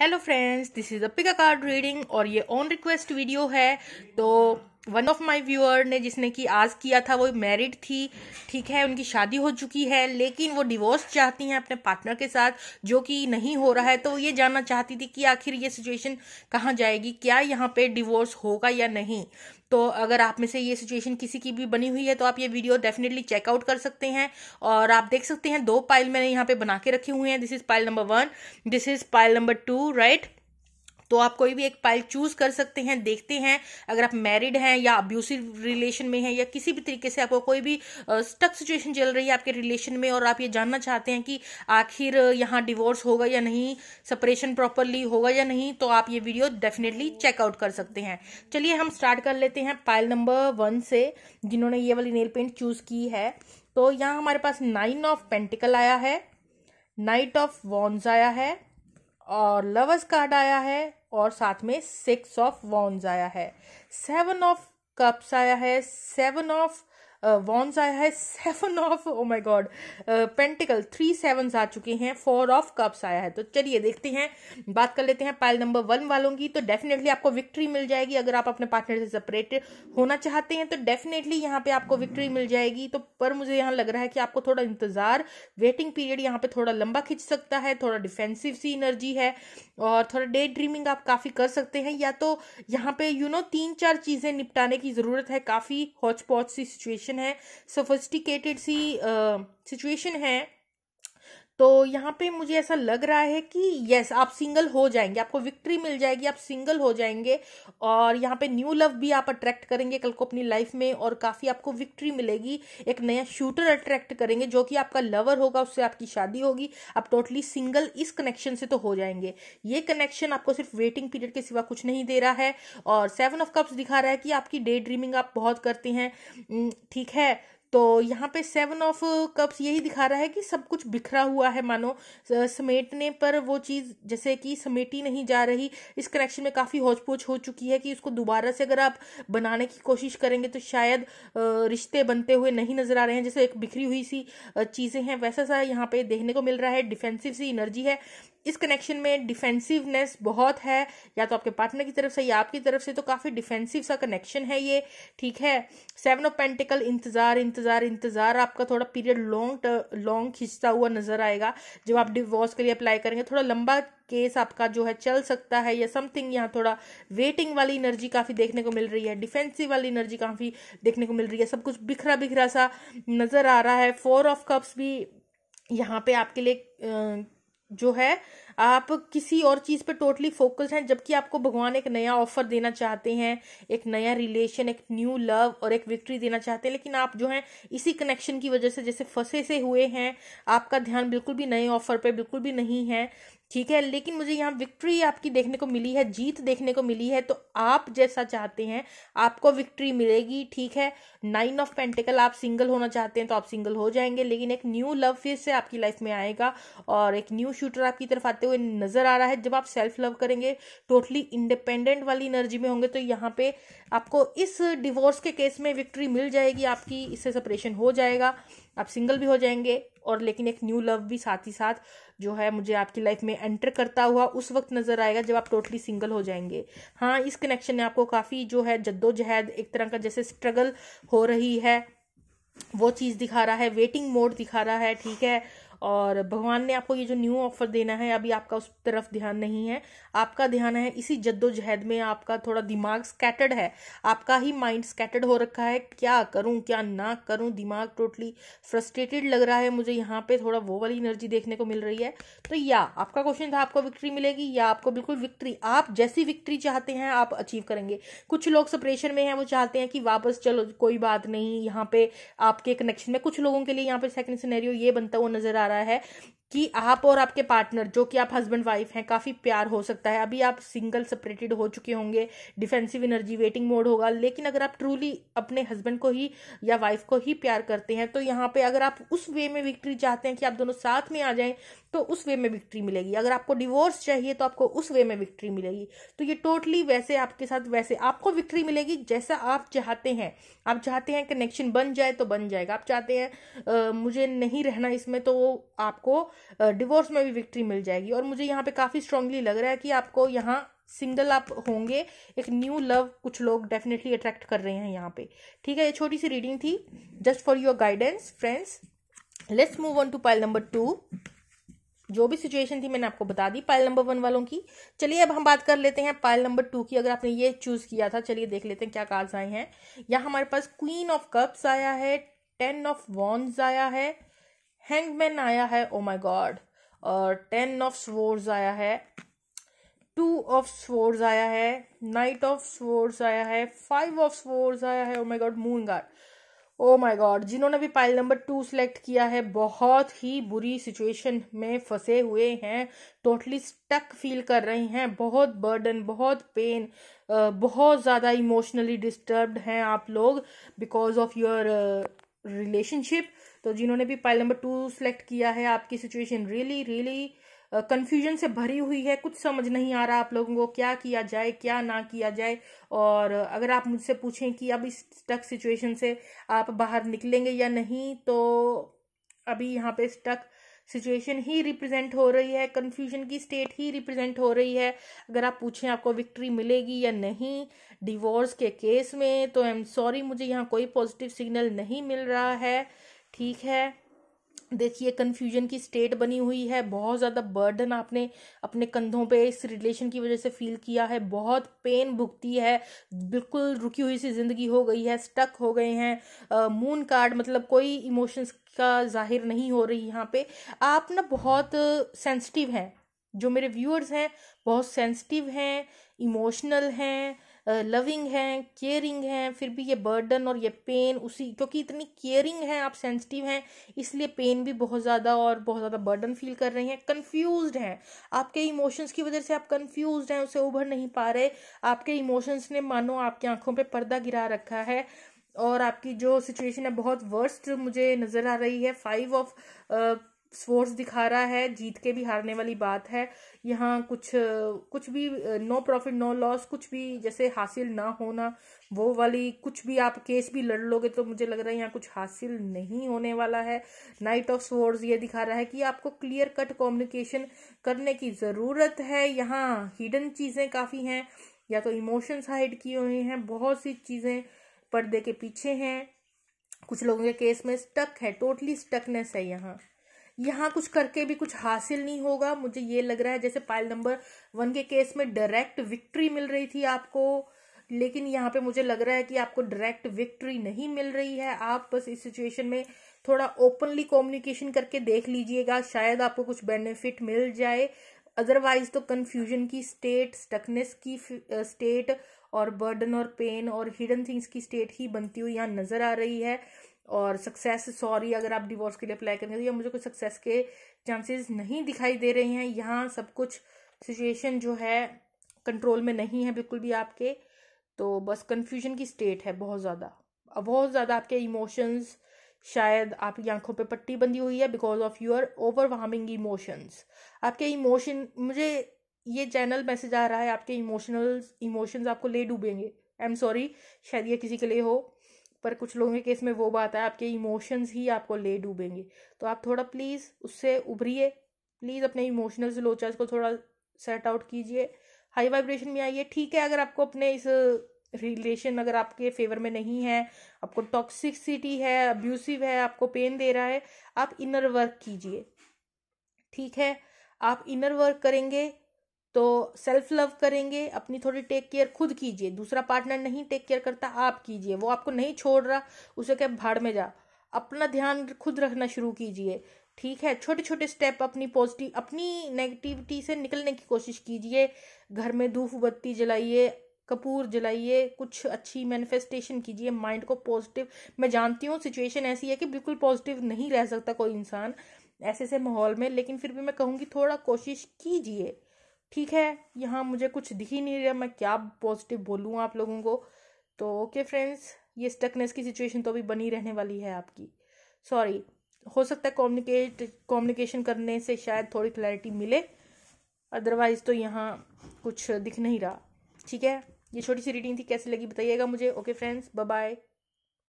hello friends this is a pick a card reading और ये on request video है तो वन ऑफ माय व्यूअर ने जिसने कि आज किया था वो मैरिड थी ठीक है उनकी शादी हो चुकी है लेकिन वो डिवोर्स चाहती हैं अपने पार्टनर के साथ जो कि नहीं हो रहा है तो ये जानना चाहती थी कि आखिर ये सिचुएशन कहाँ जाएगी क्या यहाँ पे डिवोर्स होगा या नहीं तो अगर आप में से ये सिचुएशन किसी की भी बनी हुई है तो आप ये वीडियो डेफिनेटली चेकआउट कर सकते हैं और आप देख सकते हैं दो पाइल मैंने यहाँ पे बना के रखे हुए हैं this is pile number one this is pile number two right तो आप कोई भी एक पाइल चूज कर सकते हैं देखते हैं अगर आप मैरिड हैं या अब्यूसिव रिलेशन में हैं या किसी भी तरीके से आपको कोई भी स्टक सिचुएशन चल रही है आपके रिलेशन में और आप ये जानना चाहते हैं कि आखिर यहाँ डिवोर्स होगा या नहीं सपरेशन प्रॉपरली होगा या नहीं तो आप ये वीडियो डेफिनेटली चेकआउट कर सकते हैं चलिए हम स्टार्ट कर लेते हैं पाइल नंबर वन से जिन्होंने ये वाली नेल पेंट चूज की है तो यहाँ हमारे पास नाइन ऑफ पेंटिकल आया है नाइट ऑफ वॉन्स आया है और लवर्स कार्ड आया है और साथ में सिक्स ऑफ वॉन्स आया है सेवन ऑफ कप्स आया है सेवन ऑफ वॉन्स आया है seven of oh my god pentacles three seven आ चुके हैं फोर ऑफ कप्स आया है तो चलिए देखते हैं बात कर लेते हैं पाइल नंबर वन वालों की तो डेफिनेटली आपको विक्ट्री मिल जाएगी अगर आप अपने पार्टनर से सेपरेट होना चाहते हैं तो डेफिनेटली यहाँ पे आपको विक्ट्री मिल जाएगी तो पर मुझे यहाँ लग रहा है कि आपको थोड़ा इंतजार वेटिंग पीरियड यहाँ पे थोड़ा लंबा खिंच सकता है थोड़ा डिफेंसिव सी एनर्जी है और थोड़ा डे ड्रीमिंग आप काफ़ी कर सकते हैं या तो यहाँ पे यू नो तीन चार चीज़ें निपटाने की ज़रूरत है काफ़ी हॉच पौच सी सिचुएशन सिचुएशन है सोफिस्टिकेटेड सी सिचुएशन है तो यहाँ पे मुझे ऐसा लग रहा है कि यस आप सिंगल हो जाएंगे आपको विक्ट्री मिल जाएगी आप सिंगल हो जाएंगे और यहाँ पे न्यू लव भी आप अट्रैक्ट करेंगे कल को अपनी लाइफ में और काफ़ी आपको विक्ट्री मिलेगी एक नया शूटर अट्रैक्ट करेंगे जो कि आपका लवर होगा उससे आपकी शादी होगी आप टोटली सिंगल इस कनेक्शन से तो हो जाएंगे ये कनेक्शन आपको सिर्फ वेटिंग पीरियड के सिवा कुछ नहीं दे रहा है और सेवन ऑफ कप्स दिखा रहा है कि आपकी डे ड्रीमिंग आप बहुत करते हैं ठीक है तो यहाँ पे सेवन ऑफ कप्स यही दिखा रहा है कि सब कुछ बिखरा हुआ है मानो समेटने पर वो चीज़ जैसे कि समेटी नहीं जा रही इस कनेक्शन में काफ़ी होच पोच हो चुकी है कि उसको दोबारा से अगर आप बनाने की कोशिश करेंगे तो शायद रिश्ते बनते हुए नहीं नज़र आ रहे हैं जैसे एक बिखरी हुई सी चीज़ें हैं वैसा सा यहाँ पे देखने को मिल रहा है डिफेंसिव सी एनर्जी है इस कनेक्शन में डिफेंसिवनेस बहुत है या तो आपके पार्टनर की तरफ से या आपकी तरफ से तो काफ़ी डिफेंसिव सा कनेक्शन है ये ठीक है सेवन ऑफ पेंटिकल इंतज़ार इंतज़ार इंतज़ार आपका थोड़ा पीरियड लॉन्ग लॉन्ग खींचता हुआ नजर आएगा जब आप डिवोर्स के लिए अप्लाई करेंगे थोड़ा लंबा केस आपका जो है चल सकता है या समथिंग यहाँ थोड़ा वेटिंग वाली एनर्जी काफ़ी देखने को मिल रही है डिफेंसिव वाली एनर्जी काफ़ी देखने को मिल रही है सब कुछ बिखरा बिखरा सा नज़र आ रहा है फोर ऑफ कप्स भी यहाँ पे आपके लिए जो है आप किसी और चीज़ पे टोटली फोकस्ड हैं जबकि आपको भगवान एक नया ऑफर देना चाहते हैं एक नया रिलेशन एक न्यू लव और एक विक्ट्री देना चाहते हैं लेकिन आप जो है इसी कनेक्शन की वजह से जैसे फंसे से हुए हैं आपका ध्यान बिल्कुल भी नए ऑफर पर बिल्कुल भी नहीं है ठीक है लेकिन मुझे यहाँ विक्ट्री आपकी देखने को मिली है जीत देखने को मिली है तो आप जैसा चाहते हैं आपको विक्ट्री मिलेगी ठीक है नाइन ऑफ पेंटिकल आप सिंगल होना चाहते हैं तो आप सिंगल हो जाएंगे लेकिन एक न्यू लव फिर से आपकी लाइफ में आएगा और एक न्यू शूटर आपकी तरफ आते आते हुए नजर आ रहा है जब आप सेल्फ लव करेंगे टोटली इंडिपेंडेंट वाली एनर्जी में होंगे तो यहाँ पे आपको इस डिवोर्स के केस में विक्ट्री मिल जाएगी आपकी इससे सेपरेशन हो जाएगा आप सिंगल भी हो जाएंगे और लेकिन एक न्यू लव भी साथ ही साथ जो है मुझे आपकी लाइफ में एंटर करता हुआ उस वक्त नजर आएगा जब आप टोटली सिंगल हो जाएंगे हाँ इस कनेक्शन ने आपको काफ़ी जो है जद्दोजहद एक तरह का जैसे स्ट्रगल हो रही है वो चीज़ दिखा रहा है वेटिंग मोड दिखा रहा है ठीक है और भगवान ने आपको ये जो न्यू ऑफर देना है अभी आपका उस तरफ ध्यान नहीं है आपका ध्यान है इसी जद्दोजहद में आपका थोड़ा दिमाग स्कैटर्ड है आपका ही माइंड स्कैटर्ड हो रखा है क्या करूं क्या ना करूं दिमाग टोटली फ्रस्ट्रेटेड लग रहा है मुझे यहाँ पे थोड़ा वो वाली एनर्जी देखने को मिल रही है तो या आपका क्वेश्चन था आपको विक्ट्री मिलेगी या आपको बिल्कुल विक्ट्री आप जैसी विक्ट्री चाहते हैं आप अचीव करेंगे कुछ लोग सपरेशन में हैं वो चाहते हैं कि वापस चलो कोई बात नहीं यहाँ पे आपके कनेक्शन में कुछ लोगों के लिए यहाँ पे सेकंड सिनेरियो ये बनता हुआ नजर आ रहा है कि आप और आपके पार्टनर जो कि आप हस्बैंड वाइफ हैं काफ़ी प्यार हो सकता है अभी आप सिंगल सेपरेटेड हो चुके होंगे डिफेंसिव एनर्जी वेटिंग मोड होगा लेकिन अगर आप ट्रूली अपने हस्बैंड को ही या वाइफ को ही प्यार करते हैं तो यहाँ पे अगर आप उस वे में विक्ट्री चाहते हैं कि आप दोनों साथ में आ जाए तो उस वे में विक्ट्री मिलेगी अगर आपको डिवोर्स चाहिए तो आपको उस वे में विक्ट्री मिलेगी तो ये टोटली वैसे आपके साथ वैसे आपको विक्ट्री मिलेगी जैसा आप चाहते हैं आप चाहते हैं कनेक्शन बन जाए तो बन जाएगा आप चाहते हैं मुझे नहीं रहना इसमें तो वो आपको डिवोर्स में भी विक्ट्री मिल जाएगी और मुझे यहाँ पे काफ़ी स्ट्रांगली लग रहा है कि आपको यहाँ सिंगल आप होंगे एक न्यू लव कुछ लोग डेफिनेटली अट्रैक्ट कर रहे हैं यहाँ पे ठीक है ये छोटी सी रीडिंग थी just for your guidance friends let's move on to pile number two जो भी सिचुएशन थी मैंने आपको बता दी पाइल नंबर वन वालों की चलिए अब हम बात कर लेते हैं पाइल नंबर टू की अगर आपने ये चूज किया था चलिए देख लेते हैं क्या कार्ड्स आए हैं यहाँ हमारे पास क्वीन ऑफ कप्स आया है टेन ऑफ वॉन्स आया है हैंगमैन आया है ओ माय गॉड और टेन ऑफ स्वोर्स आया है टू ऑफ स्वोर्स आया है नाइट ऑफ स्वोर्स आया है फाइव ऑफ स्वोर्स आया है oh my god moon card oh my god जिन्होंने भी पाइल नंबर टू सेलेक्ट किया है बहुत ही बुरी सिचुएशन में फंसे हुए हैं टोटली स्टक फील कर रही हैं बहुत बर्डन बहुत पेन बहुत ज़्यादा इमोशनली डिस्टर्ब्ड हैं आप लोग बिकॉज ऑफ योर रिलेशनशिप तो जिन्होंने भी पाइल नंबर टू सेलेक्ट किया है आपकी सिचुएशन रियली रियली कंफ्यूजन से भरी हुई है कुछ समझ नहीं आ रहा आप लोगों को क्या किया जाए क्या ना किया जाए और अगर आप मुझसे पूछें कि अब इस स्टक सिचुएशन से आप बाहर निकलेंगे या नहीं तो अभी यहाँ पे स्टक सिचुएशन ही रिप्रेजेंट हो रही है कन्फ्यूजन की स्टेट ही रिप्रेजेंट हो रही है अगर आप पूछें आपको विक्ट्री मिलेगी या नहीं डिवोर्स के केस में तो आई एम सॉरी मुझे यहाँ कोई पॉजिटिव सिग्नल नहीं मिल रहा है ठीक है देखिए कन्फ्यूजन की स्टेट बनी हुई है बहुत ज़्यादा बर्डन आपने अपने कंधों पे इस रिलेशन की वजह से फील किया है बहुत पेन भुगती है बिल्कुल रुकी हुई सी ज़िंदगी हो गई है स्टक हो गए हैं मून कार्ड मतलब कोई इमोशंस का जाहिर नहीं हो रही यहाँ पे आप ना बहुत सेंसिटिव हैं जो मेरे व्यूअर्स हैं बहुत सेंसिटिव हैं इमोशनल हैं लविंग हैं केयरिंग हैं फिर भी ये बर्डन और ये पेन उसी क्योंकि इतनी केयरिंग हैं आप सेंसिटिव हैं इसलिए पेन भी बहुत ज़्यादा और बहुत ज़्यादा बर्डन फील कर रही हैं कन्फ्यूज हैं आपके इमोशंस की वजह से आप कन्फ्यूज हैं उसे उभर नहीं पा रहे आपके इमोशंस ने मानो आपकी आंखों पर पर्दा गिरा रखा है और आपकी जो सिचुएशन है बहुत वर्स्ट मुझे नज़र आ रही है फाइव ऑफ स्पोर्ट्स दिखा रहा है जीत के भी हारने वाली बात है यहाँ कुछ कुछ भी नो प्रॉफिट नो लॉस कुछ भी जैसे हासिल ना होना वो वाली कुछ भी आप केस भी लड़ लोगे तो मुझे लग रहा है यहाँ कुछ हासिल नहीं होने वाला है नाइट ऑफ स्पोर्ट्स ये दिखा रहा है कि आपको क्लियर कट कम्युनिकेशन करने की ज़रूरत है यहाँ हिडन चीज़ें काफ़ी हैं या तो इमोशंस हाइड किए हुए हैं बहुत सी चीज़ें पर्दे के पीछे हैं कुछ लोगों के केस में स्टक है टोटली स्टकनेस है यहाँ यहाँ कुछ करके भी कुछ हासिल नहीं होगा मुझे ये लग रहा है जैसे पाइल नंबर वन के केस में डायरेक्ट विक्ट्री मिल रही थी आपको लेकिन यहाँ पे मुझे लग रहा है कि आपको डायरेक्ट विक्ट्री नहीं मिल रही है आप बस इस सिचुएशन में थोड़ा ओपनली कम्युनिकेशन करके देख लीजिएगा शायद आपको कुछ बेनिफिट मिल जाए अदरवाइज तो कन्फ्यूजन की स्टेट स्टकनेस की स्टेट और बर्डन और पेन और हिडन थिंग्स की स्टेट ही बनती हुई यहाँ नजर आ रही है और सक्सेस सॉरी अगर आप डिवोर्स के लिए अप्लाई करेंगे तो या मुझे कोई सक्सेस के चांसेस नहीं दिखाई दे रहे हैं यहाँ सब कुछ सिचुएशन जो है कंट्रोल में नहीं है बिल्कुल भी आपके तो बस कन्फ्यूजन की स्टेट है बहुत ज़्यादा बहुत ज़्यादा आपके इमोशंस शायद आपकी आंखों पे पट्टी बंधी हुई है because of your overwhelming emotions आपके इमोशन मुझे ये चैनल मैसेज आ रहा है आपके इमोशनल इमोशंस आपको ले डूबेंगे आई एम सॉरी शायद ये किसी के लिए हो पर कुछ लोगों के केस में वो बात है आपके इमोशंस ही आपको ले डूबेंगे तो आप थोड़ा प्लीज़ उससे उभरिए प्लीज़ अपने इमोशनल लोचा को थोड़ा सेट आउट कीजिए हाई वाइब्रेशन में आइए ठीक है अगर आपको अपने इस रिलेशन अगर आपके फेवर में नहीं है आपको टॉक्सिकसिटी है अब्यूसिव है आपको पेन दे रहा है आप इनर वर्क कीजिए ठीक है आप इनर वर्क करेंगे तो सेल्फ लव करेंगे अपनी थोड़ी टेक केयर खुद कीजिए दूसरा पार्टनर नहीं टेक केयर करता आप कीजिए वो आपको नहीं छोड़ रहा उसे कह भाड़ में जा अपना ध्यान खुद रखना शुरू कीजिए ठीक है छोटे छोटे स्टेप अपनी पॉजिटिव अपनी नेगेटिविटी से निकलने की कोशिश कीजिए घर में धूप बत्ती जलाइए कपूर जलाइए कुछ अच्छी मैनिफेस्टेशन कीजिए माइंड को पॉजिटिव मैं जानती हूँ सिचुएशन ऐसी है कि बिल्कुल पॉजिटिव नहीं रह सकता कोई इंसान ऐसे ऐसे माहौल में लेकिन फिर भी मैं कहूँगी थोड़ा कोशिश कीजिए ठीक है यहाँ मुझे कुछ दिख ही नहीं रहा मैं क्या पॉजिटिव बोलूँ आप लोगों को तो ओके फ्रेंड्स ये स्टकनेस की सिचुएशन तो अभी बनी रहने वाली है आपकी सॉरी हो सकता है कॉम्युनिकेट कॉम्युनिकेशन करने से शायद थोड़ी क्लैरिटी मिले अदरवाइज़ तो यहाँ कुछ दिख नहीं रहा ठीक है ये छोटी सी रीडिंग थी कैसी लगी बताइएगा मुझे ओके फ्रेंड्स बाय बाय